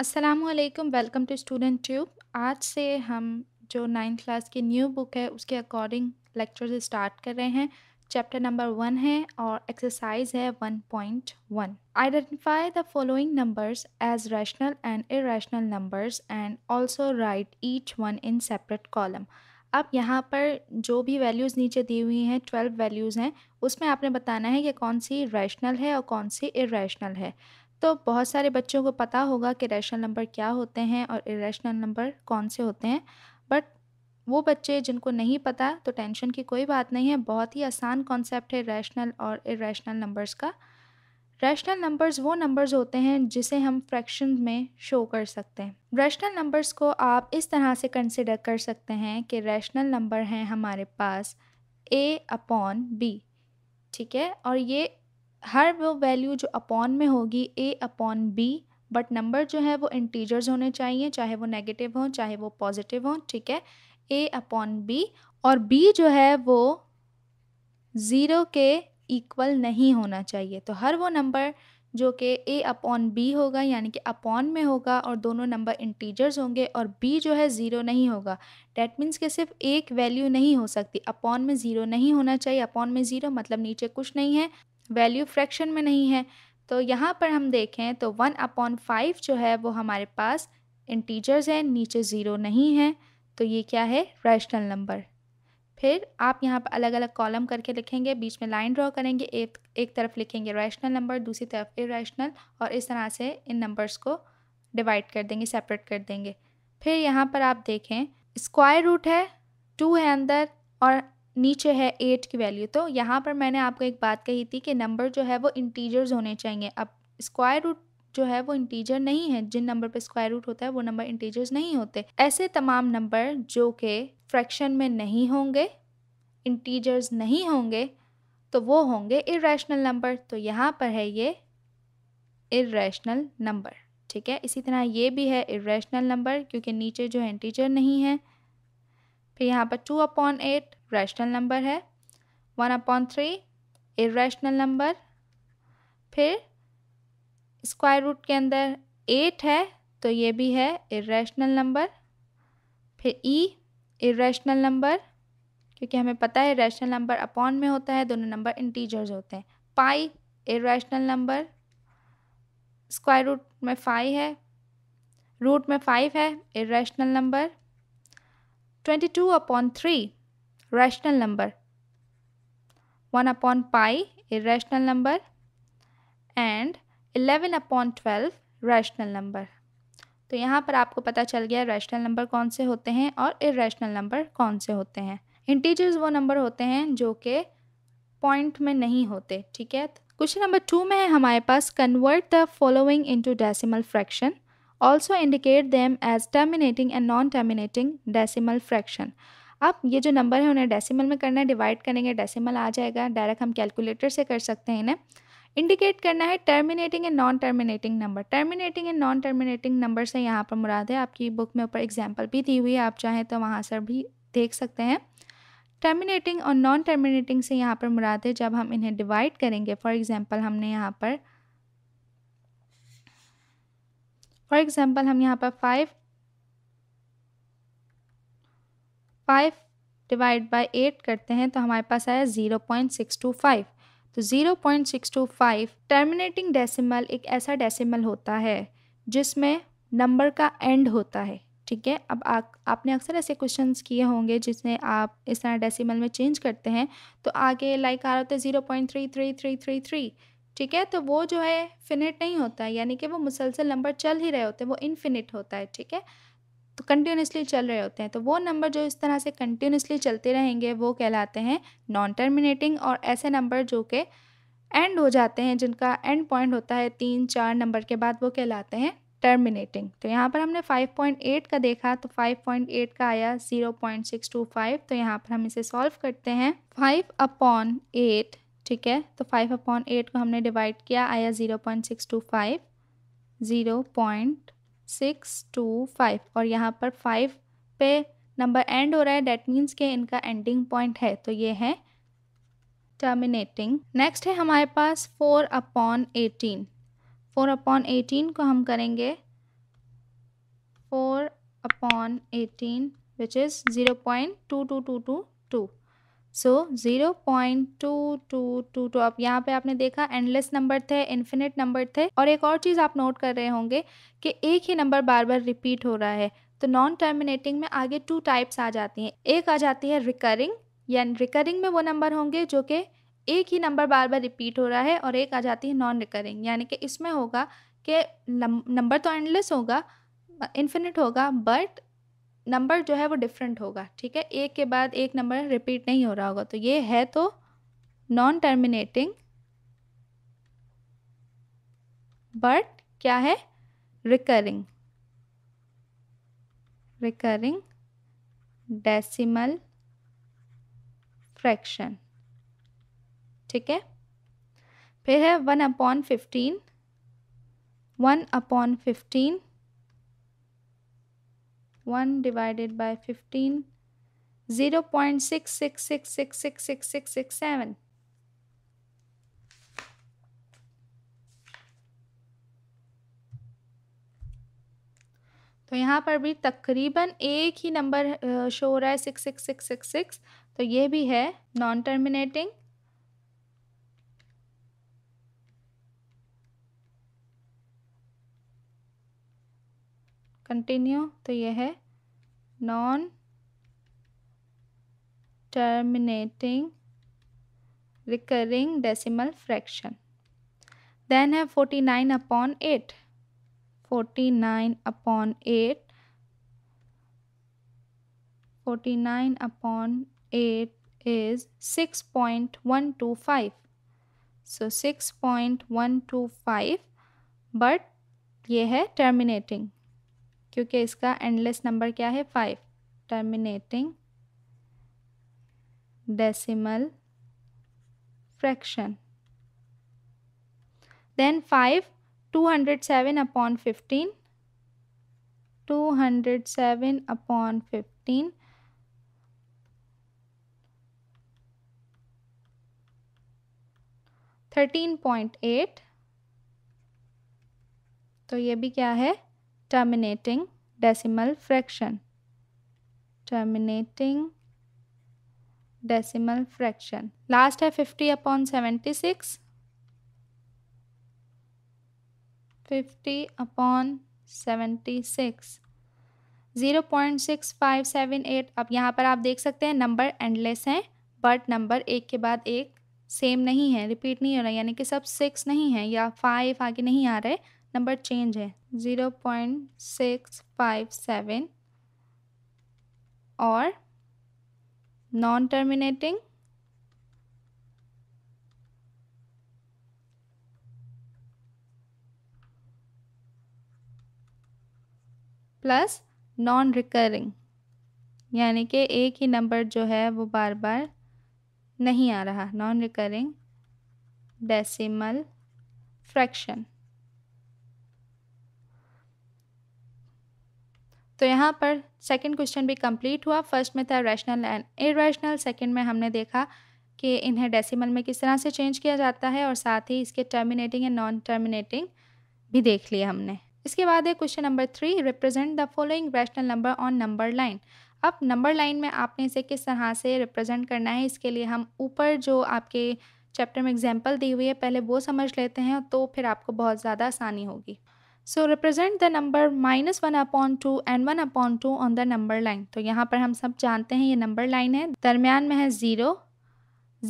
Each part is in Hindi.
Aslam welcome to Student Tube आज से हम जो नाइन्थ क्लास की न्यू बुक है उसके अकॉर्डिंग लेक्चर स्टार्ट कर रहे हैं चैप्टर नंबर वन है और एक्सरसाइज है one point one identify the following numbers as rational and rational numbers and also write each one in separate column अब यहाँ पर जो भी वैल्यूज़ नीचे दी हुई हैं ट्वेल्व वैल्यूज़ हैं उसमें आपने बताना है कि कौन सी रैशनल है और कौन सी इरेशनल है तो बहुत सारे बच्चों को पता होगा कि रैशनल नंबर क्या होते हैं और इरेशनल नंबर कौन से होते हैं बट वो बच्चे जिनको नहीं पता तो टेंशन की कोई बात नहीं है बहुत ही आसान कॉन्सेप्ट है रैशनल और इरेशनल नंबर्स का रैशनल नंबर्स वो नंबर्स होते हैं जिसे हम फ्रैक्शन में शो कर सकते हैं रैशनल नंबर्स को आप इस तरह से कंसिडर कर सकते हैं कि रैशनल नंबर हैं हमारे पास ए अपॉन बी ठीक है और ये हर वो वैल्यू जो अपॉन में होगी A upon B but number जो है वो इंटीजर्स होने चाहिए चाहे वो नेगेटिव हों चाहे वो पॉजिटिव हों ठीक है ए अपॉन बी और बी जो है वो ज़ीरो के इक्वल नहीं होना चाहिए तो हर वो नंबर जो कि ए अपॉन बी होगा यानी कि अपॉन में होगा और दोनों नंबर इंटीजर्स होंगे और बी जो है ज़ीरो नहीं होगा डैट मीन्स कि सिर्फ एक वैल्यू नहीं हो सकती अपॉन में ज़ीरो नहीं होना चाहिए अपॉन में ज़ीरो मतलब नीचे कुछ नहीं है वैल्यू फ्रैक्शन में नहीं है तो यहाँ पर हम देखें तो वन अपॉन फाइव जो है वो हमारे पास इंटीजर्स हैं नीचे ज़ीरो नहीं है तो ये क्या है रैशनल नंबर फिर आप यहाँ पर अलग अलग कॉलम करके लिखेंगे बीच में लाइन ड्रॉ करेंगे एक एक तरफ लिखेंगे रैशनल नंबर दूसरी तरफ रैशनल और इस तरह से इन नंबर्स को डिवाइड कर देंगे सेपरेट कर देंगे फिर यहाँ पर आप देखें स्क्वायर रूट है टू है अंदर और नीचे है एट की वैल्यू तो यहाँ पर मैंने आपको एक बात कही थी कि नंबर जो है वो इंटीजर्स होने चाहिए अब स्क्वायर रूट जो है वो इंटीजर नहीं है जिन नंबर पे स्क्वायर रूट होता है वो नंबर इंटीजर्स नहीं होते ऐसे तमाम नंबर जो कि फ्रैक्शन में नहीं होंगे इंटीजर्स नहीं होंगे तो वो होंगे इरेशनल नंबर तो यहाँ पर है ये इरेशनल नंबर ठीक है इसी तरह ये भी है इरेशनल नंबर क्योंकि नीचे जो है इंटीजर नहीं है फिर यहाँ पर two upon eight rational number है one upon three irrational number फिर स्क्वायर रूट के अंदर एट है तो ये भी है इरेशनल नंबर फिर ई इेशनल नंबर क्योंकि हमें पता है रैशनल नंबर अपॉन में होता है दोनों नंबर इंटीजर्स होते हैं pi irrational number square root में फाइव है रूट में फाइव है irrational number twenty two upon three rational number 1 upon pi irrational number and 11 अपॉन 12 रैशनल नंबर तो यहाँ पर आपको पता चल गया रैशनल नंबर कौन से होते हैं और इरेशनल नंबर कौन से होते हैं इंटीजर्स वो नंबर होते हैं जो के पॉइंट में नहीं होते ठीक है क्वेश्चन नंबर टू में है हमारे पास convert the following into decimal fraction also indicate them as terminating and non terminating decimal fraction आप ये जो नंबर है उन्हें डेसिमल में करना है डिवाइड करेंगे डेसिमल आ जाएगा डायरेक्ट हम कैलकुलेटर से कर सकते हैं इन्हें इंडिकेट करना है terminating and non terminating number terminating and non terminating number से यहाँ पर मुराद है आपकी बुक में ऊपर एग्जाम्पल भी दी हुई है आप चाहें तो वहाँ से भी देख सकते हैं टर्मिनेटिंग और नॉन टर्मिनेटिंग से यहाँ पर मुराद है जब हम इन्हें डिवाइड करेंगे फॉर एग्ज़ाम्पल हमने यहाँ पर फॉर एग्ज़ाम्पल हम यहाँ पर five five divide by eight करते हैं तो हमारे पास आया zero point six two five तो zero point six two five terminating decimal एक ऐसा डेसिमल होता है जिसमें नंबर का एंड होता है ठीक है अब आ, आपने अक्सर ऐसे क्वेश्चंस किए होंगे जिसमें आप इस तरह डेसिमल में चेंज करते हैं तो आगे लाइक आ रहा होता है zero point three three three three three ठीक है तो वो जो है फिनिट नहीं होता यानी कि वो मुसलसल नंबर चल ही रहे होते हैं वो इनफिनिट होता है ठीक है तो कंटिन्यूसली चल रहे होते हैं तो वो नंबर जो इस तरह से कंटिन्यूसली चलते रहेंगे वो कहलाते हैं नॉन टर्मिनेटिंग और ऐसे नंबर जो के एंड हो जाते हैं जिनका एंड पॉइंट होता है तीन चार नंबर के बाद वो कहलाते हैं टर्मिनेटिंग तो यहाँ पर हमने 5.8 का देखा तो 5.8 का आया 0.625 तो यहाँ पर हम इसे सॉल्व करते हैं 5 अपॉन एट ठीक है तो 5 अपॉन एट को हमने डिवाइड किया आया 0.625 0.625 सिक्स टू फाइव और यहाँ पर फाइव पे नंबर एंड हो रहा है डेट मीन्स के इनका एंडिंग पॉइंट है तो ये है टर्मिनेटिंग नेक्स्ट है हमारे पास four upon eighteen four upon eighteen को हम करेंगे four upon eighteen which is zero point two two two two two so zero point two two two two अब यहाँ पे आपने देखा एंडलेस नंबर थे इन्फिनिट नंबर थे और एक और चीज़ आप नोट कर रहे होंगे कि एक ही नंबर बार बार रिपीट हो रहा है तो नॉन टर्मिनेटिंग में आगे टू टाइप्स आ जाती हैं एक आ जाती है रिकरिंग या रिकरिंग में वो नंबर होंगे जो कि एक ही नंबर बार बार रिपीट हो रहा है और एक आ जाती है नॉन रिकरिंग यानी कि इसमें होगा कि नंबर तो एंडलेस होगा इन्फिनिट होगा बट नंबर जो है वो डिफरेंट होगा ठीक है एक के बाद एक नंबर रिपीट नहीं हो रहा होगा तो ये है तो नॉन टर्मिनेटिंग बट क्या है रिकरिंग रिकरिंग डेसिमल फ्रैक्शन ठीक है फिर है one upon fifteen one upon fifteen one divided by fifteen zero point six six six six six six six six seven तो यहाँ पर भी तकरीबन एक ही नंबर शो हो रहा है six six six six six तो ये भी है नॉन टर्मिनेटिंग कंटिन्यू तो यह है non terminating recurring decimal fraction then है forty nine upon eight forty nine upon eight forty nine upon eight is six six point one two five so point one two five but ये है टर्मिनेटिंग क्योंकि इसका एंडलेस नंबर क्या है five terminating decimal fraction then five two hundred seven upon fifteen two hundred seven upon fifteen thirteen point eight तो ये भी क्या है terminating decimal fraction terminating decimal fraction last है 50 upon 76 50 upon 76 0.6578 अब यहाँ पर आप देख सकते हैं नंबर एंडलेस हैं बट नंबर एक के बाद एक सेम नहीं है रिपीट नहीं हो रहा यानी कि सब सिक्स नहीं है या फाइव आगे नहीं आ रहे नंबर चेंज है zero point six five seven और non terminating plus non recurring यानी कि एक ही नंबर जो है वो बार बार नहीं आ रहा नॉन रिकरिंग डेसिमल फ्रैक्शन तो यहाँ पर सेकंड क्वेश्चन भी कंप्लीट हुआ फर्स्ट में था रैशनल एंड इरेशनल सेकंड में हमने देखा कि इन्हें डेसिमल में किस तरह से चेंज किया जाता है और साथ ही इसके टर्मिनेटिंग एंड नॉन टर्मिनेटिंग भी देख लिया हमने इसके बाद है question number three represent the following rational number on number line अब नंबर लाइन में आपने इसे किस तरह से रिप्रेजेंट करना है इसके लिए हम ऊपर जो आपके चैप्टर में एग्जाम्पल दी हुई है पहले वो समझ लेते हैं तो फिर आपको बहुत ज़्यादा आसानी होगी so represent the number minus one upon two and one upon two on the number line तो यहाँ पर हम सब जानते हैं ये नंबर लाइन है दरमियान में है ज़ीरो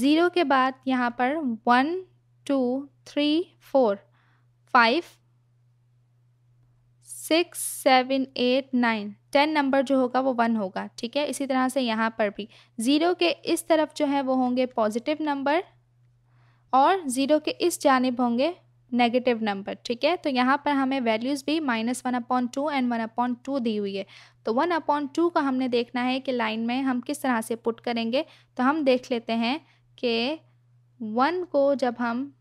ज़ीरो के बाद यहाँ पर one two three four five six seven eight nine ten number जो होगा वो वन होगा ठीक है इसी तरह से यहाँ पर भी ज़ीरो के इस तरफ जो है वो होंगे पॉजिटिव नंबर और ज़ीरो के इस जानब होंगे नेगेटिव नंबर ठीक है तो यहाँ पर हमें वैल्यूज़ भी minus one upon two and one upon two दी हुई है तो वन अपॉइंट टू का हमने देखना है कि लाइन में हम किस तरह से पुट करेंगे तो हम देख लेते हैं कि वन को जब हम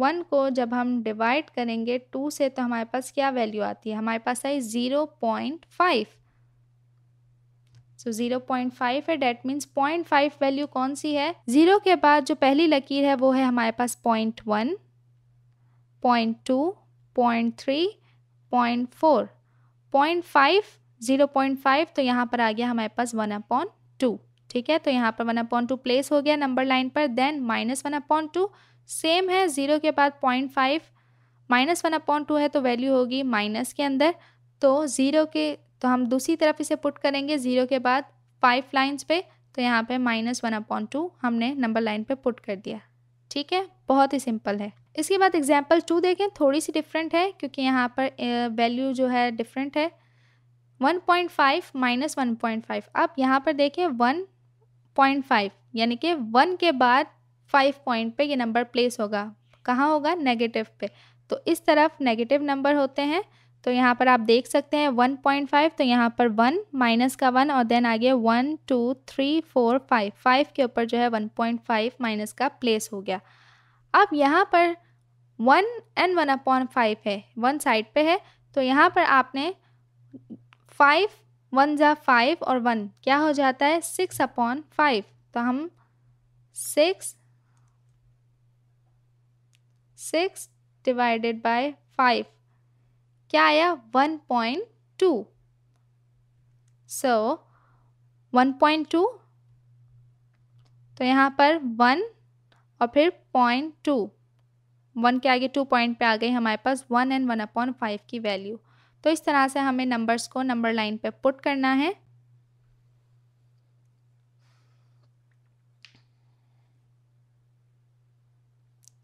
वन को जब हम डिवाइड करेंगे टू से तो हमारे पास क्या वैल्यू आती है हमारे पास आई zero point five so zero point five है that means point five value कौन सी है जीरो के बाद जो पहली लकीर है वो है हमारे पास point one point two point three point four point five zero point five तो यहाँ पर आ गया हमारे पास वन अपॉन टू ठीक है तो यहाँ पर वन अपॉन टू प्लेस हो गया नंबर लाइन पर then minus one upon two same है ज़ीरो के बाद point five minus one upon two है तो वैल्यू होगी माइनस के अंदर तो ज़ीरो के तो हम दूसरी तरफ इसे पुट करेंगे ज़ीरो के बाद फाइव लाइन्स पे तो यहाँ पे माइनस वन अपॉन टू हमने नंबर लाइन पे पुट कर दिया ठीक है बहुत ही सिंपल है इसके बाद एग्जाम्पल टू देखें थोड़ी सी डिफरेंट है क्योंकि यहाँ पर वैल्यू जो है डिफरेंट है one point five minus one point five अब यहाँ पर देखें वन पॉइंट फाइव यानी कि वन के बाद फाइव पॉइंट पे ये नंबर प्लेस होगा कहाँ होगा नेगेटिव पे तो इस तरफ नेगेटिव नंबर होते हैं तो यहाँ पर आप देख सकते हैं वन पॉइंट फाइव तो यहाँ पर वन माइनस का वन और देन आगे one two three four five five के ऊपर जो है वन पॉइंट फाइव माइनस का प्लेस हो गया अब यहाँ पर one and one upon five है वन साइड पे है तो यहाँ पर आपने फाइव वन जा फाइव और वन क्या हो जाता है सिक्स अपॉन फाइव तो हम six six divided by five क्या आया 1.2 सो टू तो यहाँ पर वन और फिर पॉइंट टू वन के आगे टू पॉइंट पे आ गई हमारे पास one and one upon five की वैल्यू तो इस तरह से हमें नंबर्स को नंबर लाइन पे पुट करना है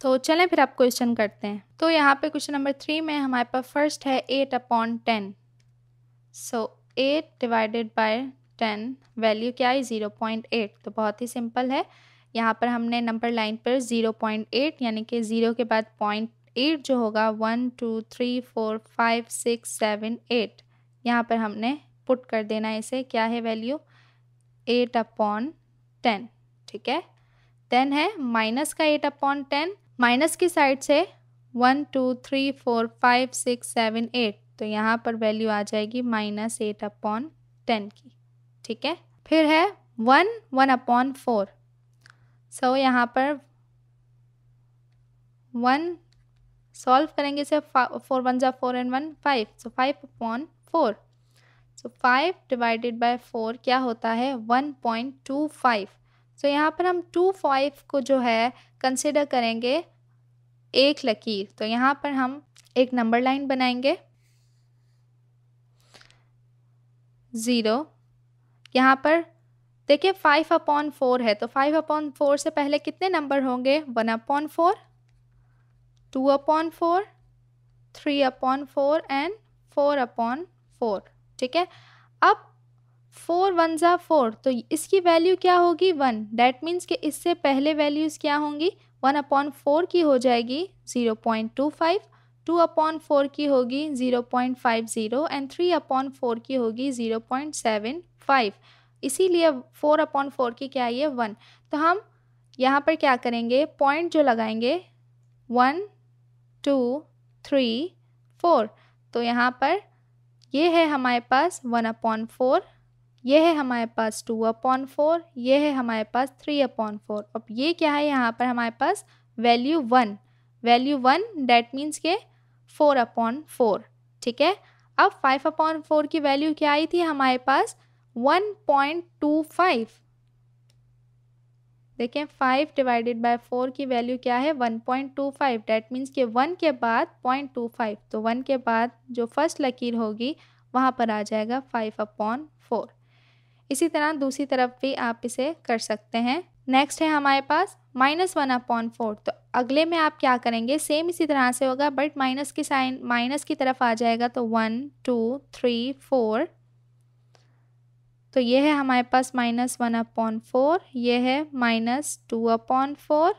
तो चलें फिर आप क्वेश्चन करते हैं तो यहाँ पे क्वेश्चन नंबर थ्री में हमारे पास फर्स्ट है eight upon ten so eight divided by ten value क्या है ज़ीरो पॉइंट एट तो बहुत ही सिंपल है यहाँ पर हमने नंबर लाइन पर ज़ीरो पॉइंट एट यानी कि ज़ीरो के बाद पॉइंट एट जो होगा one two three four five six seven eight यहाँ पर हमने पुट कर देना है इसे क्या है वैल्यू एट अपॉन टेन ठीक है टेन है माइनस का एट अपॉन टेन माइनस की साइड से one two three four five six seven eight तो यहाँ पर वैल्यू आ जाएगी माइनस एट अपॉन टेन की ठीक है फिर है one one upon four so यहाँ पर वन सॉल्व करेंगे इसे फोर वन ज़ा four and one five so five upon four so five divided by four क्या होता है one point two five so so, यहाँ पर हम टू फाइव को जो है कंसिडर करेंगे एक लकीर तो यहाँ पर हम एक नंबर लाइन बनाएंगे ज़ीरो यहाँ पर देखिए फाइव अपॉन फोर है तो फाइव अपॉन फोर से पहले कितने नंबर होंगे one upon four two upon four three upon four and four upon four ठीक है अब फोर वन ज़ा फोर तो इसकी वैल्यू क्या होगी वन डैट मीन्स कि इससे पहले वैल्यूज़ क्या होंगी वन अपॉन फोर की हो जाएगी zero point two five two upon four की होगी zero point five zero and three upon four की होगी ज़ीरो पॉइंट सेवन फाइव इसीलिए फोर अपॉन फोर की क्या है वन तो हम यहाँ पर क्या करेंगे पॉइंट जो लगाएंगे वन टू थ्री फोर तो यहाँ पर ये है हमारे पास वन अपॉन फोर ये है हमारे पास टू अपॉन फोर ये है हमारे पास थ्री अपॉन फोर अब ये क्या है यहाँ पर हमारे पास value one value one that means के फोर अपॉन फोर ठीक है अब फाइव अपॉन फोर की वैल्यू क्या आई थी हमारे पास वन पॉइंट टू फाइव देखें फाइव डिवाइडेड बाय फोर की वैल्यू क्या है one point two five that means के वन के बाद पॉइंट टू फाइव तो वन के बाद जो फर्स्ट लकीर होगी वहाँ पर आ जाएगा फाइव अपॉन फोर इसी तरह दूसरी तरफ भी आप इसे कर सकते हैं नेक्स्ट है हमारे पास माइनस वन अपॉन फोर तो अगले में आप क्या करेंगे सेम इसी तरह से होगा बट माइनस की साइन माइनस की तरफ आ जाएगा तो वन टू थ्री फोर तो ये है हमारे पास माइनस वन अपॉन फोर ये है माइनस टू अपॉन फोर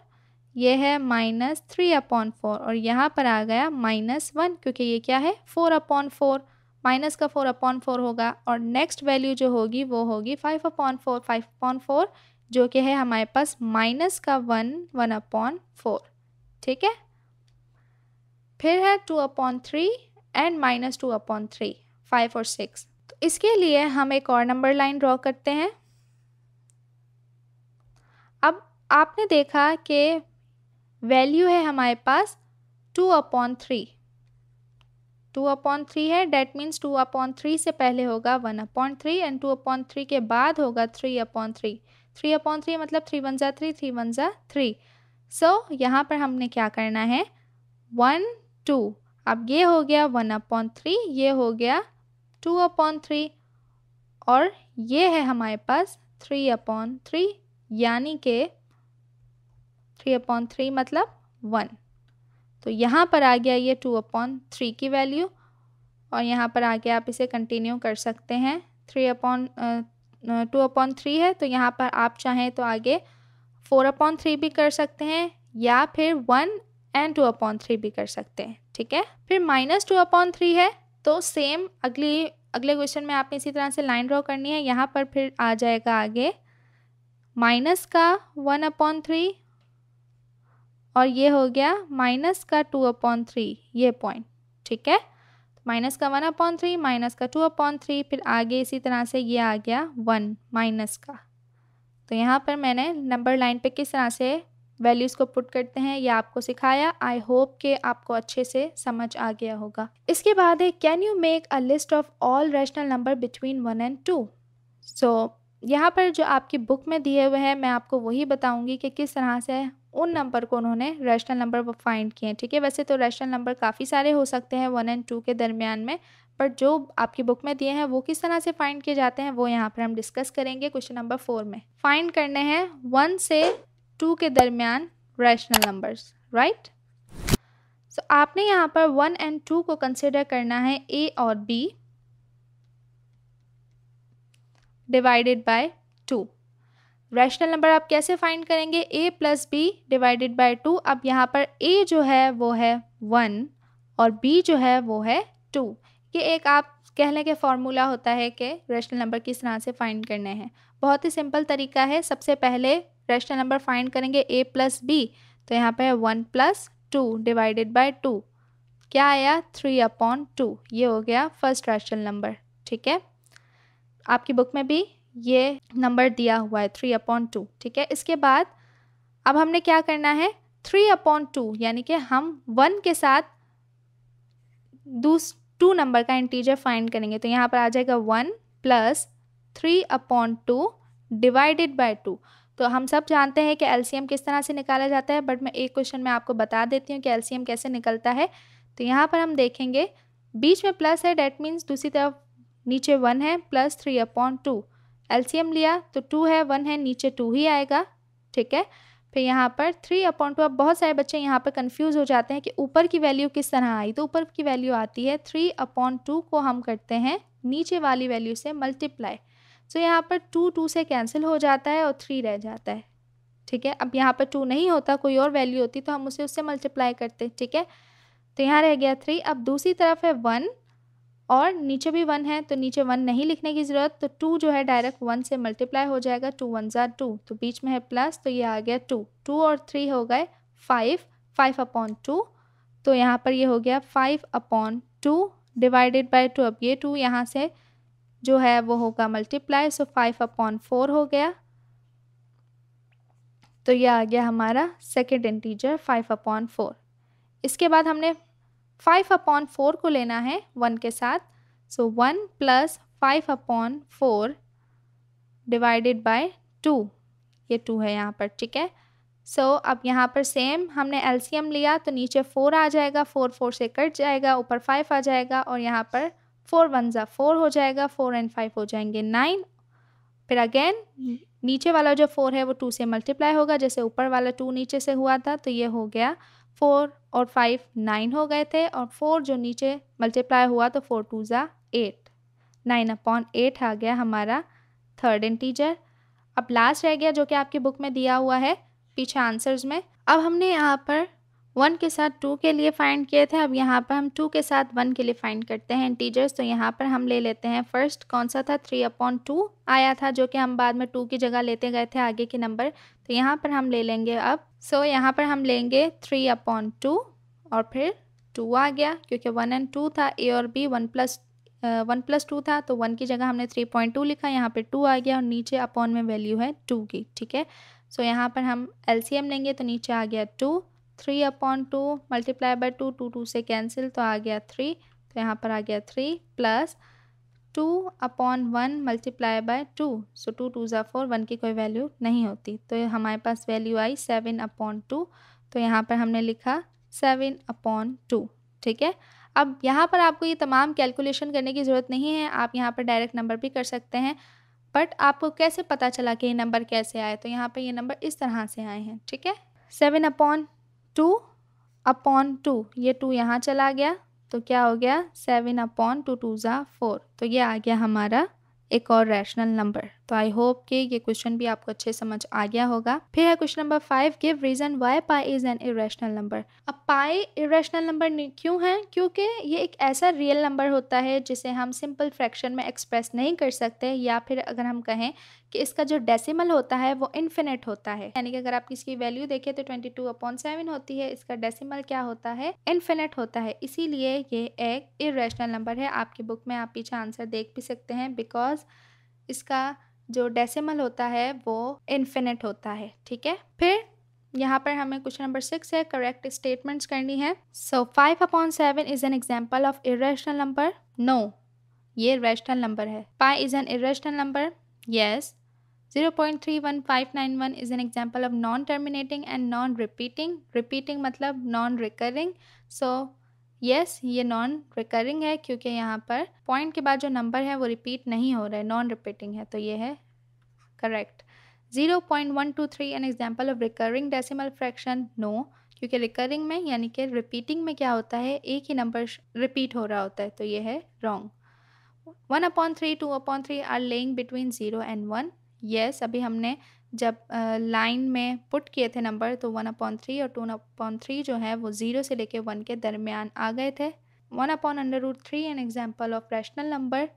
ये है माइनस थ्री अपॉन फोर और यहाँ पर आ गया माइनस वन क्योंकि ये क्या है फोर अपॉन फोर माइनस का फोर अपॉन फोर होगा और नेक्स्ट वैल्यू जो होगी वो होगी five upon four five upon four जो कि है हमारे पास माइनस का वन वन अपॉन फोर ठीक है फिर है two upon three and minus two upon three five और सिक्स तो इसके लिए हम एक और नंबर लाइन ड्रॉ करते हैं अब आपने देखा कि वैल्यू है हमारे पास two upon three two upon three है that means two upon three से पहले होगा one upon three and two upon three के बाद होगा three upon three three upon three मतलब थ्री वन ज़ा थ्री थ्री वन ज़ा थ्री सो यहाँ पर हमने क्या करना है वन टू अब ये हो गया वन अपॉन थ्री ये हो गया टू अपॉन थ्री और ये है हमारे पास थ्री अपॉन थ्री यानी के थ्री अपॉन थ्री मतलब वन तो यहाँ पर आ गया ये टू अपॉन थ्री की वैल्यू और यहाँ पर आगे आप इसे कंटिन्यू कर सकते हैं three upon two upon three है तो यहाँ पर आप चाहें तो आगे फोर अपॉन थ्री भी कर सकते हैं या फिर one and two upon three भी कर सकते हैं ठीक है फिर माइनस टू अपॉन थ्री है तो सेम अगली अगले क्वेश्चन में आपने इसी तरह से लाइन ड्रॉ करनी है यहाँ पर फिर आ जाएगा आगे माइनस का वन अपॉन थ्री और ये हो गया माइनस का टू अपॉन थ्री ये पॉइंट ठीक है माइनस का वन अपॉन थ्री माइनस का टू अपॉन थ्री फिर आगे इसी तरह से ये आ गया वन माइनस का तो यहाँ पर मैंने नंबर लाइन पे किस तरह से वैल्यूज़ को पुट करते हैं ये आपको सिखाया आई होप के आपको अच्छे से समझ आ गया होगा इसके बाद है can you make a list of all rational number between one and two so यहाँ पर जो आपकी बुक में दिए हुए हैं मैं आपको वही बताऊँगी कि किस तरह से उन नंबर को उन्होंने रैशनल नंबर फाइंड किए ठीक है वैसे तो रैशनल नंबर काफ़ी सारे हो सकते हैं वन एंड टू के दरमियान में बट जो आपकी बुक में दिए हैं वो किस तरह से फाइंड किए जाते हैं वो यहाँ पर हम डिस्कस करेंगे क्वेश्चन नंबर फोर में फाइंड करने हैं वन से टू के दरमियान रैशनल नंबर्स राइट सो आपने यहाँ पर वन एंड टू को कंसिडर करना है ए और B divided by two rational number आप कैसे फाइंड करेंगे A plus B divided by two अब यहाँ पर ए जो है वो है वन और बी जो है वो है टू ये एक आप कह लें कि फॉर्मूला होता है कि रैशनल नंबर किस तरह से फाइंड करने हैं बहुत ही सिंपल तरीका है सबसे पहले रैशनल नंबर फाइंड करेंगे ए प्लस बी तो यहाँ पर है one plus two divided by two क्या आया थ्री अपॉन टू ये हो गया फर्स्ट रैशनल नंबर ठीक है आपकी बुक में भी ये नंबर दिया हुआ है थ्री अपॉन टू ठीक है इसके बाद अब हमने क्या करना है थ्री अपॉन टू यानी कि हम वन के साथ दूस टू नंबर का इंटीजर फाइंड करेंगे तो यहाँ पर आ जाएगा one plus three upon two divided by two तो हम सब जानते हैं कि एलसीएम किस तरह से निकाला जाता है बट मैं एक क्वेश्चन में आपको बता देती हूँ कि एलसीएम कैसे निकलता है तो यहाँ पर हम देखेंगे बीच में प्लस है डेट मीन्स दूसरी तरफ नीचे वन है plus three upon two LCM लिया तो टू है वन है नीचे टू ही आएगा ठीक है फिर यहाँ पर थ्री अपॉन टू अब बहुत सारे बच्चे यहाँ पर कंफ्यूज हो जाते हैं कि ऊपर की वैल्यू किस तरह आई तो ऊपर की वैल्यू आती है थ्री अपॉन टू को हम करते हैं नीचे वाली वैल्यू से मल्टीप्लाई सो so, यहाँ पर टू टू से कैंसिल हो जाता है और थ्री रह जाता है ठीक है अब यहाँ पर टू नहीं होता कोई और वैल्यू होती तो हम उसे उससे मल्टीप्लाई करते ठीक है तो यहाँ रह गया थ्री अब दूसरी तरफ है वन और नीचे भी वन है तो नीचे वन नहीं लिखने की ज़रूरत तो टू जो है डायरेक्ट वन से मल्टीप्लाई हो जाएगा टू वन ज़ार टू तो बीच में है प्लस तो ये आ गया टू टू और थ्री हो गए फाइव फाइव अपॉन टू तो यहाँ पर ये हो गया five upon two divided by two अब ये टू यहाँ से जो है वो होगा multiply so five upon four हो गया तो ये आ गया हमारा second integer five upon four इसके बाद हमने फाइव अपॉन फोर को लेना है वन के साथ so one plus five upon four divided by two ये टू है यहाँ पर ठीक है सो so, अब यहाँ पर सेम हमने एलसीएम लिया तो नीचे फोर आ जाएगा फोर फोर से कट जाएगा ऊपर फाइव आ जाएगा और यहाँ पर फोर वन ज़ा फोर हो जाएगा फोर एंड फाइव हो जाएंगे नाइन फिर अगेन नीचे वाला जो फोर है वो टू से मल्टीप्लाई होगा जैसे ऊपर वाला टू नीचे से हुआ था तो ये हो गया फोर और फाइव नाइन हो गए थे और फोर जो नीचे मल्टीप्लाई हुआ तो फोर टू ज़ा एट नाइन अपॉन एट आ गया हमारा थर्ड इंटीजर अब लास्ट रह गया जो कि आपकी बुक में दिया हुआ है पीछे आंसर्स में अब हमने यहाँ पर वन के साथ टू के लिए फाइंड किए थे अब यहाँ पर हम टू के साथ वन के लिए फाइंड करते हैं इंटीजर्स तो यहाँ पर हम ले लेते हैं फर्स्ट कौन सा था थ्री अपॉन टू आया था जो कि हम बाद में टू की जगह लेते गए थे आगे के नंबर तो यहाँ पर हम ले लेंगे अब सो so, यहाँ पर हम लेंगे थ्री अपॉन टू और फिर टू आ गया क्योंकि वन एंड टू था ए और B one plus one plus two था तो वन की जगह हमने थ्री पॉइंट टू लिखा यहाँ पे टू आ गया और नीचे अपॉन में वैल्यू है टू की ठीक है सो so, यहाँ पर हम एल सी एम लेंगे तो नीचे आ गया two three upon two multiply by two two two से कैंसिल तो आ गया थ्री तो यहाँ पर आ गया three plus two upon one multiply by two so two two ज़ा फोर वन की कोई वैल्यू नहीं होती तो हमारे पास वैल्यू आई सेवन अपॉन टू तो यहाँ पर हमने लिखा सेवन अपॉन टू ठीक है अब यहाँ पर आपको ये तमाम कैलकुलेशन करने की ज़रूरत नहीं है आप यहाँ पर डायरेक्ट नंबर भी कर सकते हैं बट आपको कैसे पता चला कि ये नंबर कैसे आए तो यहाँ पर ये नंबर इस तरह से आए हैं ठीक है seven upon two upon two ये टू यहाँ चला गया तो क्या हो गया सेवन अपॉन टू टू ज़ा फोर तो ये आ गया हमारा एक और रैशनल नंबर तो आई होप कि ये क्वेश्चन भी आपको अच्छे समझ आ गया होगा फिर है question number five give reason why pi is an irrational number अब पाई इरेशनल नंबर क्यों है क्योंकि ये एक ऐसा रियल नंबर होता है जिसे हम सिंपल फ्रैक्शन में एक्सप्रेस नहीं कर सकते या फिर अगर हम कहें कि इसका जो डेसिमल होता है वो इन्फिनिट होता है यानी कि अगर आप इसकी वैल्यू देखें तो ट्वेंटी टू अपॉन सेवन होती है इसका डेसिमल क्या होता है इन्फिनिट होता है इसीलिए ये एक इरेशनल नंबर है आपकी बुक में आप पीछे आंसर देख भी सकते हैं बिकॉज इसका जो डेसिमल होता है वो इन्फिनिट होता है ठीक है फिर यहाँ पर हमें क्वेश्चन नंबर सिक्स है करेक्ट स्टेटमेंट्स करनी है so five upon seven is an example of irrational number no ये रेशनल नंबर है pi is an irrational number yes zero point three one five nine one is an example of non terminating and non repeating repeating मतलब non recurring so yes yes, ये नॉन रिकरिंग है क्योंकि यहाँ पर पॉइंट के बाद जो नंबर है वो रिपीट नहीं हो रहा है नॉन रिपीटिंग है तो ये है correct zero point one two three an example of recurring decimal fraction no क्योंकि रिकरिंग में यानी कि रिपीटिंग में क्या होता है एक ही नंबर रिपीट हो रहा होता है तो ये है wrong one upon three two upon three are lying between zero and one yes अभी हमने जब लाइन में पुट किए थे नंबर तो वन अपॉन थ्री और टू अपॉन थ्री जो है वो ज़ीरो से लेके वन के दरमियान आ गए थे one upon under root three an example of rational number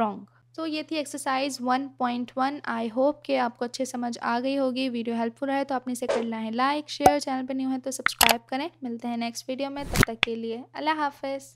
wrong तो ये थी exercise one point one I hope कि आपको अच्छे समझ आ गई होगी वीडियो हेल्पफुल है तो आपने इसे करना है लाइक शेयर चैनल पर न्यू है तो सब्सक्राइब करें मिलते हैं नेक्स्ट वीडियो में तब तक के लिए अल्लाह हाफिज़